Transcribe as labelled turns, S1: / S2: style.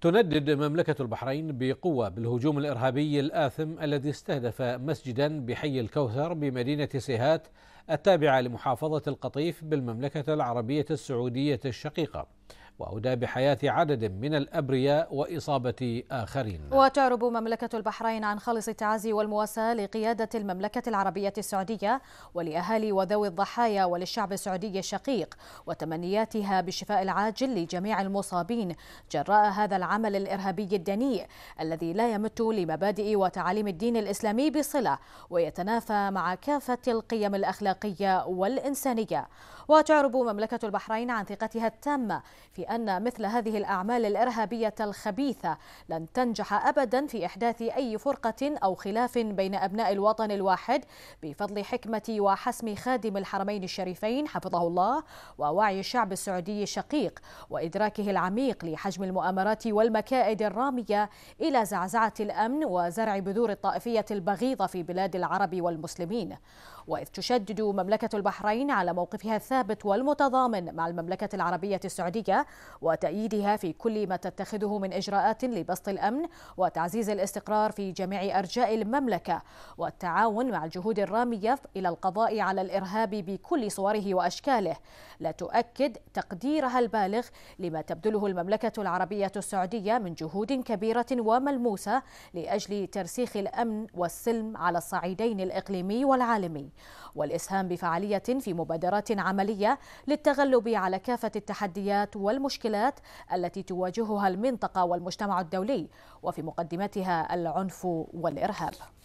S1: تندد مملكة البحرين بقوة بالهجوم الإرهابي الآثم الذي استهدف مسجدا بحي الكوثر بمدينة سيهات التابعة لمحافظة القطيف بالمملكة العربية السعودية الشقيقة وأودى بحياة عدد من الأبرياء وإصابة آخرين
S2: وتعرب مملكة البحرين عن خالص التعازي والمواساة لقيادة المملكة العربية السعودية ولأهالي وذوي الضحايا وللشعب السعودي الشقيق وتمنياتها بالشفاء العاجل لجميع المصابين جراء هذا العمل الإرهابي الدنيء الذي لا يمت لمبادئ وتعاليم الدين الإسلامي بصلة ويتنافى مع كافة القيم الأخلاقية والإنسانية وتعرب مملكة البحرين عن ثقتها التامة في بأن مثل هذه الأعمال الإرهابية الخبيثة لن تنجح أبدا في إحداث أي فرقة أو خلاف بين أبناء الوطن الواحد بفضل حكمة وحسم خادم الحرمين الشريفين حفظه الله ووعي الشعب السعودي الشقيق وإدراكه العميق لحجم المؤامرات والمكائد الرامية إلى زعزعة الأمن وزرع بذور الطائفية البغيضة في بلاد العرب والمسلمين وإذ تشدد مملكة البحرين على موقفها الثابت والمتضامن مع المملكة العربية السعودية وتأييدها في كل ما تتخذه من إجراءات لبسط الأمن وتعزيز الاستقرار في جميع أرجاء المملكة والتعاون مع الجهود الرامية إلى القضاء على الإرهاب بكل صوره وأشكاله لا تؤكد تقديرها البالغ لما تبذله المملكة العربية السعودية من جهود كبيرة وملموسة لأجل ترسيخ الأمن والسلم على الصعيدين الإقليمي والعالمي والإسهام بفعالية في مبادرات عملية للتغلب على كافة التحديات والمشكلات المشكلات التي تواجهها المنطقة والمجتمع الدولي وفي مقدمتها العنف والإرهاب